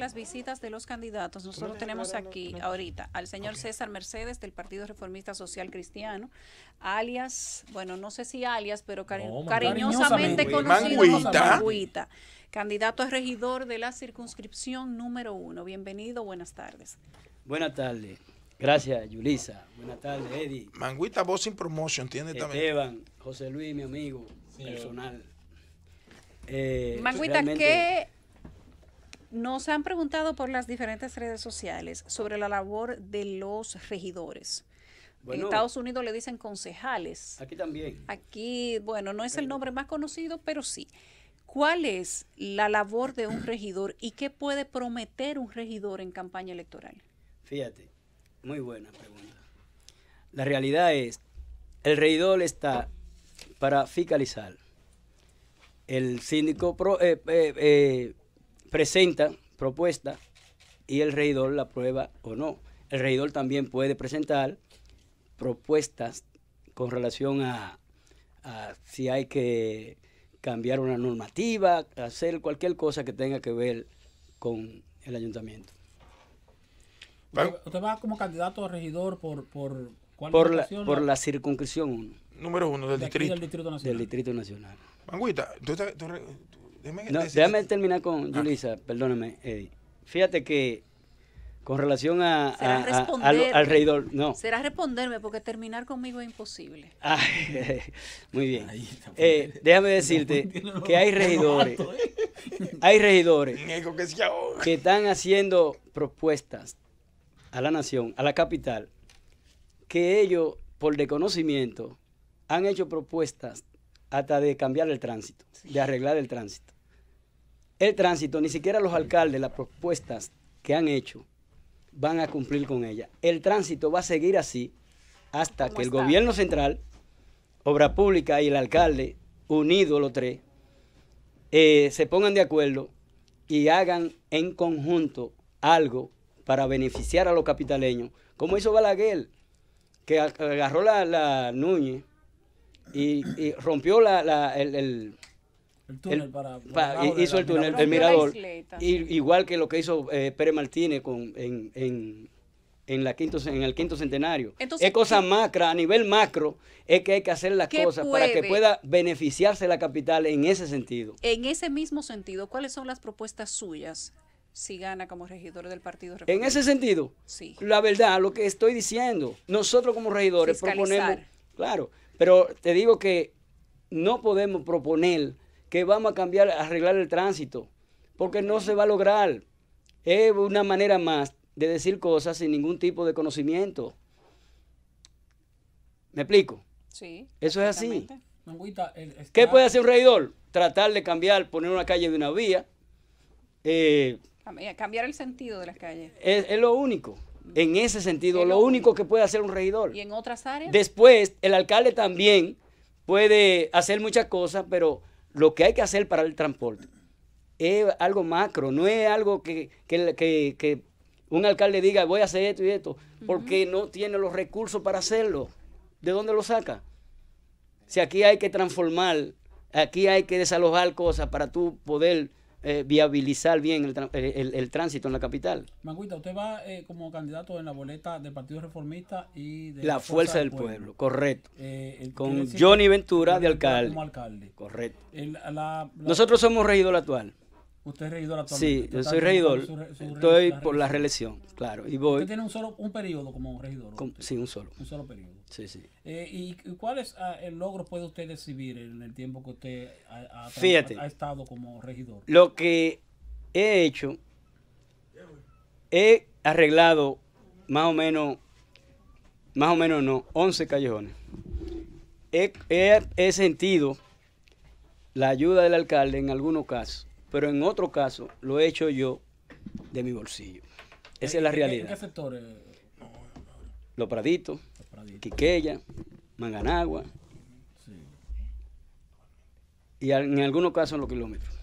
las visitas de los candidatos, nosotros tenemos aquí ahorita al señor César Mercedes del Partido Reformista Social Cristiano, alias, bueno, no sé si alias, pero cariñosamente, conocido como Manguita, candidato a regidor de la circunscripción número uno. Bienvenido, buenas tardes. Buenas tardes. Gracias, Yulisa. Buenas tardes, Eddie. Manguita vos Promotion, tiene también. Esteban, José Luis, mi amigo personal. Eh, Manguita, ¿qué nos han preguntado por las diferentes redes sociales sobre la labor de los regidores. en Estados Unidos le dicen concejales. Aquí también. Aquí, bueno, no es el nombre más conocido, pero sí. ¿Cuál es la labor de un regidor y qué puede prometer un regidor en campaña electoral? Fíjate, muy buena pregunta. La realidad es, el regidor está para fiscalizar. El síndico pro, eh, eh, eh, presenta propuesta y el regidor la aprueba o no. El regidor también puede presentar propuestas con relación a, si hay que cambiar una normativa, hacer cualquier cosa que tenga que ver con el ayuntamiento. Usted, va como candidato a regidor por, por, ¿cuál por, la, por circunscripción Número uno del, distrito. del Distrito Nacional. Del déjame, terminar con Julisa, ah. perdóname, Eddie. Fíjate que con relación a, al, reidor... no. Será responderme porque terminar conmigo es imposible. muy bien. Eh, pues. déjame decirte que hay regidores, eh. hay regidores que están haciendo propuestas a la nación, a la capital, que ellos por desconocimiento han hecho propuestas hasta de cambiar el tránsito, de arreglar el tránsito. El tránsito, ni siquiera los alcaldes, las propuestas que han hecho, van a cumplir con ella. El tránsito va a seguir así hasta que el gobierno central, Obra Pública y el alcalde, unidos los tres, eh, se pongan de acuerdo y hagan en conjunto algo para beneficiar a los capitaleños, como hizo Balaguer, que agarró la, la Núñez y, rompió la, el, túnel para, hizo el túnel, el mirador, igual que lo que hizo eh, Pérez Martínez con, en, en, en, la quinto, en el quinto centenario. es cosa macro, a nivel macro, es que hay que hacer las cosas para que pueda beneficiarse la capital en ese sentido. En ese mismo sentido, ¿cuáles son las propuestas suyas si gana como regidor del Partido Republicano. En ese sentido, sí. la verdad, lo que estoy diciendo, nosotros como regidores proponemos, claro, pero te digo que no podemos proponer que vamos a cambiar, arreglar el tránsito, porque no se va a lograr. Es una manera más de decir cosas sin ningún tipo de conocimiento. ¿Me explico? Sí. Eso es así. ¿Qué puede hacer un reidor? Tratar de cambiar, poner una calle de una vía. Eh, cambiar el sentido de las calles. es lo único. En ese sentido, lo único que puede hacer un regidor. ¿Y en otras áreas? Después, el alcalde también puede hacer muchas cosas, pero lo que hay que hacer para el transporte es algo macro, no es algo que, un alcalde diga voy a hacer esto y esto, porque no tiene los recursos para hacerlo. ¿De dónde lo saca? Si aquí hay que transformar, aquí hay que desalojar cosas para tú poder eh, viabilizar bien eh, el, el, tránsito en la capital. Manguita, usted va eh, como candidato en la boleta del Partido Reformista y de la, Fuerza, del, Pueblo, correcto. Con Johnny Ventura de alcalde. Como alcalde. Correcto. la, Nosotros somos regidor actual. Usted es regidor actualmente. Sí, yo soy regidor. Estoy por la reelección, claro. Y voy. Usted tiene un solo un periodo como regidor. sí, un solo. Un solo periodo. Sí, sí. Eh, ¿Y cuáles que ah, puede usted recibir en el tiempo que usted ha, estado como regidor? Lo que he hecho, he arreglado más o menos, más o menos no, 11 callejones. He, he sentido la ayuda del alcalde en algunos casos pero en otro caso lo he hecho yo de mi bolsillo. Esa es la realidad. ¿En qué sectores? Los Praditos, Quiqueya, Manganagua. Y en algunos casos en los kilómetros.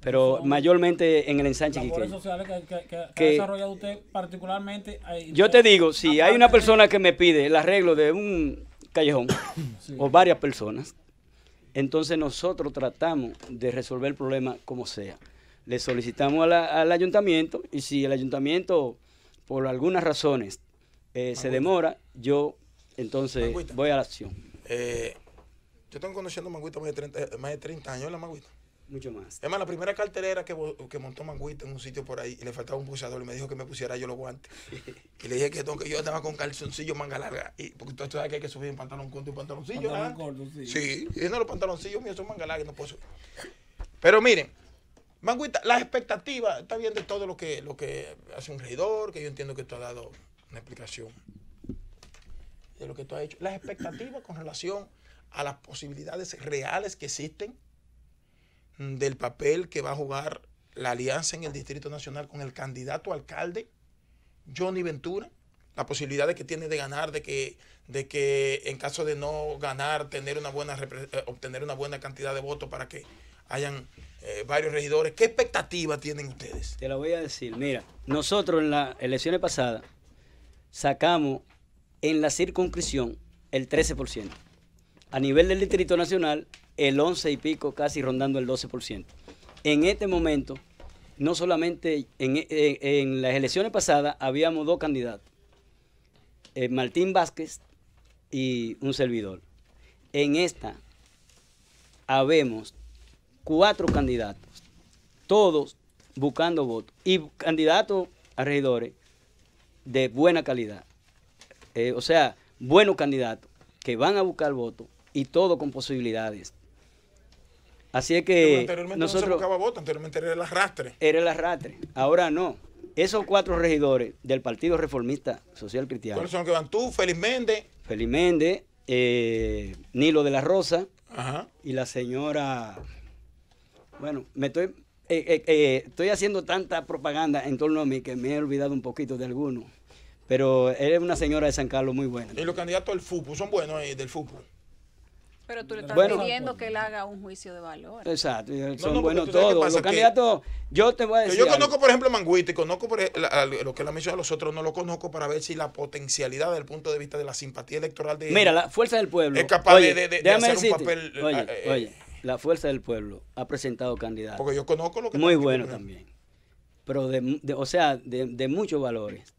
Pero mayormente en el ensanche Quiqueya. sociales que, que, ha desarrollado usted particularmente. yo te digo, si hay una persona que me pide el arreglo de un callejón o varias personas, entonces nosotros tratamos de resolver el problema como sea. Le solicitamos al ayuntamiento y si el ayuntamiento por algunas razones eh, se demora, yo entonces voy a la acción. Eh, yo tengo conociendo a más de 30, años, la Manguita mucho más. Es más, la primera cartelera que, que montó Manguita en un sitio por ahí y le faltaba un pulsador y me dijo que me pusiera yo los guantes. y le dije que, yo estaba con calzoncillo manga larga. Y, porque tú sabes que hay que subir en pantalón corto y pantaloncillo. Pantalón corto, sí. Sí, no, los pantaloncillos míos son manga larga no puedo Pero miren, Manguita, las expectativas está bien de todo lo que, lo que hace un regidor, que yo entiendo que tú has dado una explicación de lo que tú has hecho. Las expectativas con relación a las posibilidades reales que existen Mm, del papel que va a jugar la alianza en el Distrito Nacional con el candidato alcalde, Johnny Ventura, la posibilidad de que tiene de ganar, de que, de que en caso de no ganar, tener una buena, eh, obtener una buena cantidad de votos para que hayan eh, varios regidores. ¿Qué expectativa tienen ustedes? Te lo voy a decir. Mira, nosotros en las elecciones pasadas sacamos en la circunscripción el 13%. A nivel del Distrito Nacional el 11 y pico, casi rondando el 12%. En este momento, no solamente eh, en, las elecciones pasadas habíamos dos candidatos, eh, Martín Vázquez y un servidor. En esta habemos cuatro candidatos, todos buscando votos y candidatos a regidores de buena calidad. Eh, o sea, buenos candidatos que van a buscar votos y todo con posibilidades. Así es que. anteriormente nosotros, no se voto, anteriormente era el arrastre. Era el arrastre. Ahora no. Esos cuatro regidores del Partido Reformista Social Cristiano. ¿Cuáles son que van tú? Félix Méndez. Félix Méndez, eh, Nilo de la Rosa y la señora. Bueno, me eh, eh, estoy. haciendo tanta propaganda en torno a mí que me he olvidado un poquito de algunos. Pero eres es una señora de San Carlos muy buena. ¿Y los candidatos del fútbol son buenos del fútbol? Pero tú le estás pidiendo que él haga un juicio de valor. Exacto, son buenos todos. Los candidatos, yo te voy a decir. Yo conozco, por ejemplo, Manguita conozco lo que le han mencionado a los otros, no lo conozco para ver si la potencialidad desde el punto de vista de la simpatía electoral de. Mira, la fuerza del pueblo. Es capaz de, de, de hacer un papel. Eh, eh, oye, la fuerza del pueblo ha presentado candidatos. Porque yo conozco lo que. Muy bueno también. Pero, o sea, de, de muchos valores.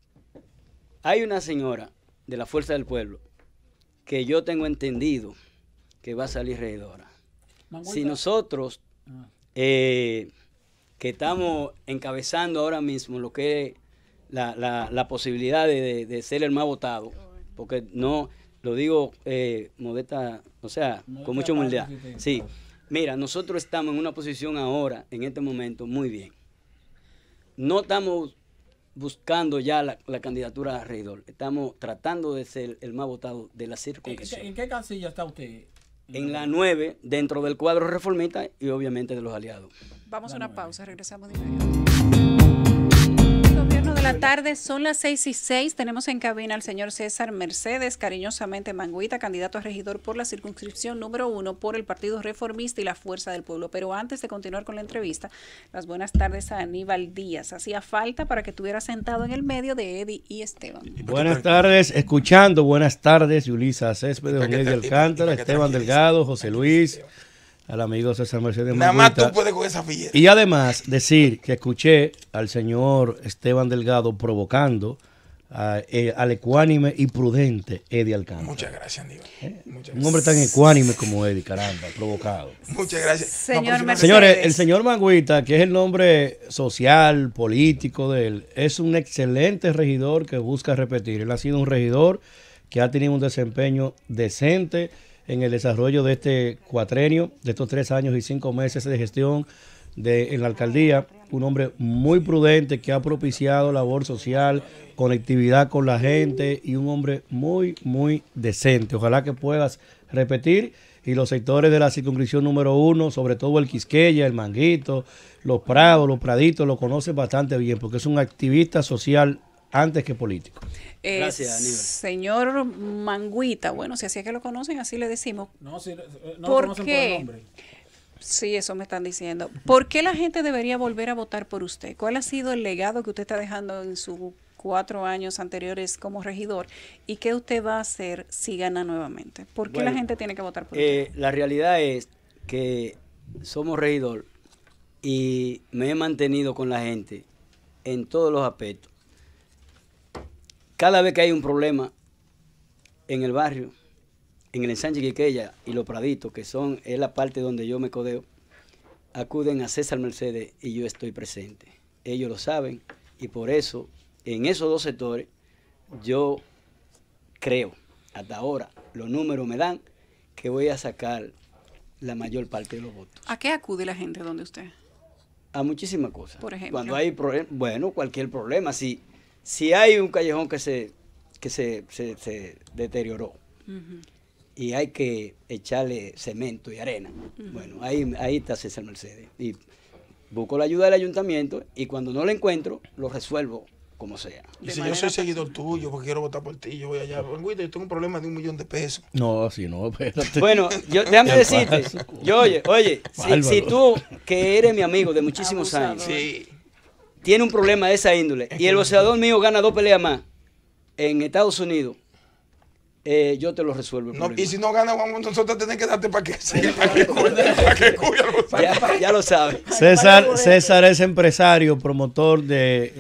Hay una señora de la fuerza del pueblo que yo tengo entendido que va a salir reidora. Si nosotros, ah. eh, que estamos encabezando ahora mismo lo que es la, posibilidad de, ser el más votado, porque no, lo digo eh, modesta, o sea, con mucha humildad. Sí, mira, nosotros estamos en una posición ahora, en este momento, muy bien. No estamos buscando ya la, candidatura a reidor, Estamos tratando de ser el más votado de la circunscripción. en qué casilla está usted? en la 9, dentro del cuadro reformista y obviamente de los aliados. Vamos a una pausa, regresamos de inmediato de la tarde, son las seis y seis, Tenemos en cabina al señor César Mercedes, cariñosamente Manguita, candidato a regidor por la circunscripción número uno por el Partido Reformista y la Fuerza del Pueblo. Pero antes de continuar con la entrevista, las buenas tardes a Aníbal Díaz. Hacía falta para que estuviera sentado en el medio de Eddie y Esteban. Buenas tardes, escuchando, buenas tardes, Yulisa Céspedes, Alcántara, Esteban Delgado, José Luis al amigo César Mercedes Nada más tú puedes con esa Y además decir que escuché al señor Esteban Delgado provocando eh, al ecuánime y prudente Eddie Alcántara. Muchas gracias, Dios. Eh, un hombre tan ecuánime como Eddie, caramba, provocado. Muchas gracias. Pues, Señores, el señor Manguita, que es el nombre social, político de él, es un excelente regidor que busca repetir. Él ha sido un regidor que ha tenido un desempeño decente en el desarrollo de este cuatrenio, de estos tres años y cinco meses de gestión de, en la alcaldía, un hombre muy prudente que ha propiciado labor social, conectividad con la gente y un hombre muy, muy decente. Ojalá que puedas repetir y los sectores de la circunscripción número uno, sobre todo el Quisqueya, el Manguito, los Prados, los Praditos, lo conoces bastante bien porque es un activista social antes que político. Eh, Gracias, Señor Manguita, bueno, si así es que lo conocen, así le decimos. No, si, no lo ¿Por conocen por el nombre. Sí, eso me están diciendo. ¿Por qué la gente debería volver a votar por usted? ¿Cuál ha sido el legado que usted está dejando en sus cuatro años anteriores como regidor? ¿Y qué usted va a hacer si gana nuevamente? ¿Por qué la gente tiene que votar por eh, usted? La realidad es que somos regidor y me he mantenido con la gente en todos los aspectos. Cada vez que hay un problema en el barrio, en el ensanche Quiqueya y Los Praditos, que son es la parte donde yo me codeo, acuden a César Mercedes y yo estoy presente. Ellos lo saben y por eso en esos dos sectores yo creo, hasta ahora, los números me dan que voy a sacar la mayor parte de los votos. ¿A qué acude la gente donde usted? A muchísimas cosas. Por ejemplo. Cuando hay bueno, cualquier problema, si si hay un callejón que se, se, deterioró y hay que echarle cemento y arena, bueno, ahí, ahí está César Mercedes. Y busco la ayuda del ayuntamiento y cuando no la encuentro, lo resuelvo como sea. Y si yo soy seguidor tuyo, porque quiero votar por ti, yo voy allá. Bueno, yo tengo un problema de un millón de pesos. No, así no, espérate. Bueno, yo, déjame decirte, yo, oye, oye, si, tú, que eres mi amigo de muchísimos años, sí tiene un problema de esa índole y el boxeador mío gana dos peleas más en Estados Unidos, eh, yo te lo resuelvo. y si no gana, vamos, nosotros tenemos que darte para que, para ya, lo sabes. César, César es empresario, promotor de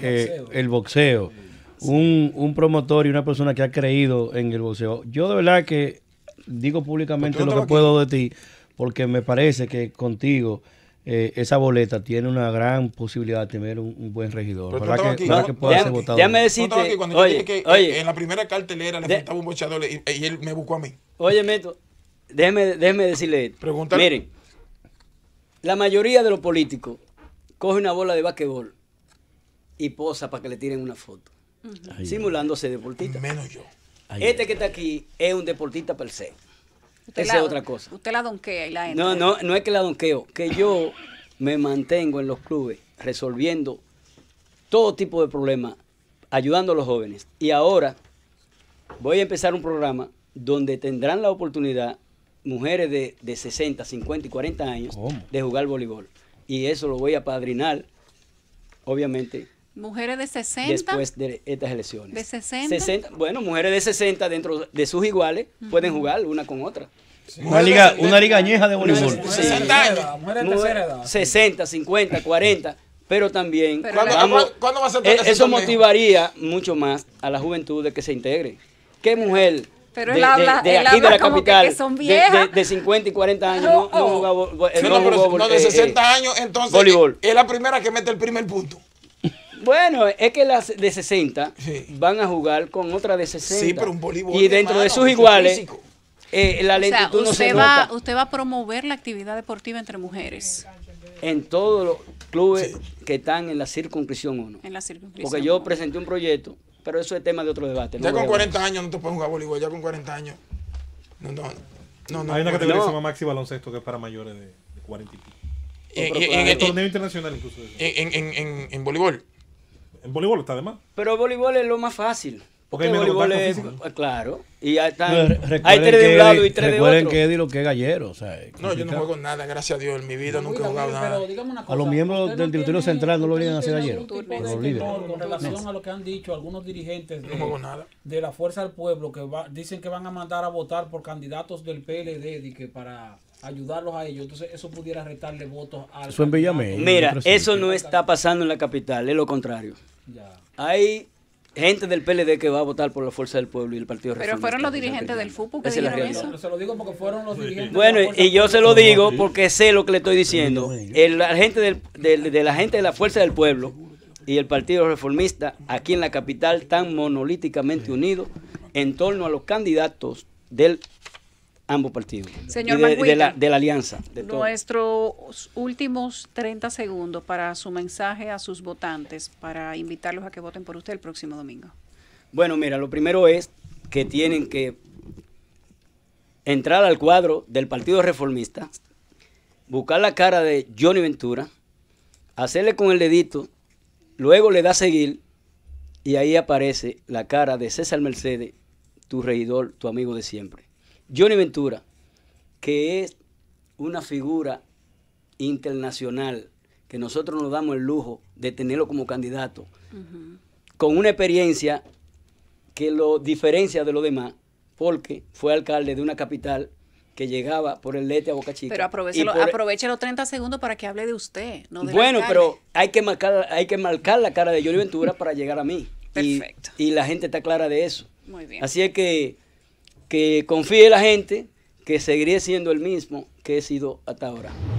el eh, boxeo. Un, promotor y una persona que ha creído en el boxeo. Yo de verdad que digo públicamente pues lo que puedo de ti, porque me parece que contigo eh, esa boleta tiene una gran posibilidad de tener un, buen regidor. Pero ¿Verdad que, pueda ser votado? Déjame decirte, oye, en la primera cartelera le faltaba un bochador y, él me buscó a mí. Oye, Meto, déjeme, déjeme decirle Pregúntale. Miren, la mayoría de los políticos coge una bola de basquetbol y posa para que le tiren una foto, simulándose deportista. Menos yo. este que está aquí es un deportista per se. Esa es otra cosa. Usted la donquea y la entra. No, no, no es que la donqueo, que yo me mantengo en los clubes resolviendo todo tipo de problemas, ayudando a los jóvenes. Y ahora voy a empezar un programa donde tendrán la oportunidad mujeres de, 60, 50 y 40 años de jugar voleibol. Y eso lo voy a padrinar, obviamente, Mujeres de 60. Después de estas elecciones. De 60. bueno, mujeres de 60 dentro de sus iguales pueden jugar una con otra. Una, liga, una liga añeja de voleibol. 60 50, 40. Pero también, eh, eso motivaría mucho más a la juventud de que se integre. ¿Qué mujer de, aquí de la capital, De, 50 y 40 años no, no, de 60 años, entonces voleibol. es la primera que mete el primer punto. Bueno, es que las de 60 van a jugar con otra de 60. Sí, pero un Y dentro de, sus iguales, eh, la lentitud usted no se va, nota. Usted va a promover la actividad deportiva entre mujeres. En todos los clubes que están en la circunscripción 1. En la circunscripción. Porque yo presenté un proyecto, pero eso es tema de otro debate. Ya con 40 años no te puedes jugar voleibol, ya con 40 años. No, no, no. no Hay una categoría que se llama Maxi Baloncesto que es para mayores de, de 40 y pico. Eh, eh, en, el torneo internacional incluso. En, en, en voleibol. El voleibol está de más. Pero el voleibol es lo más fácil. Porque, el voleibol es, ah, claro. Y ya están, hay tres de un lado y tres de otro. Recuerden que Eddie lo que es gallero. O sea, no, yo no juego nada, gracias a Dios. En mi vida nunca he jugado nada. a los miembros del directorio central no lo vienen a hacer gallero. Con relación a lo que han dicho algunos dirigentes de, la Fuerza del Pueblo, que dicen que van a mandar a votar por candidatos del PLD y que para ayudarlos a ellos. Entonces eso pudiera retarle votos a... Eso en Mira, eso no está pasando en la capital, es lo contrario. Hay gente del PLD que va a votar por la fuerza del pueblo y el Partido reformista Pero fueron los dirigentes del FUPU que dijeron eso. lo Bueno, y yo se lo digo porque sé lo que le estoy diciendo. la gente de, la gente de la fuerza del pueblo y el Partido Reformista aquí en la capital tan monolíticamente unidos en torno a los candidatos del ambos partidos. Señor de, de, la, alianza. De nuestros últimos 30 segundos para su mensaje a sus votantes, para invitarlos a que voten por usted el próximo domingo. Bueno, mira, lo primero es que tienen que entrar al cuadro del Partido Reformista, buscar la cara de Johnny Ventura, hacerle con el dedito, luego le da a seguir y ahí aparece la cara de César Mercedes, tu regidor, tu amigo de siempre. Johnny Ventura, que es una figura internacional que nosotros nos damos el lujo de tenerlo como candidato, con una experiencia que lo diferencia de los demás, porque fue alcalde de una capital que llegaba por el lete a Boca Chica. Pero e- aproveche, los 30 segundos para que hable de usted. bueno, pero hay que, marcar, hay que marcar la cara de Johnny Ventura para llegar a mí. Perfecto. Y, y la gente está clara de eso. Muy bien. Así es que que confíe la gente que seguiré siendo el mismo que he sido hasta ahora.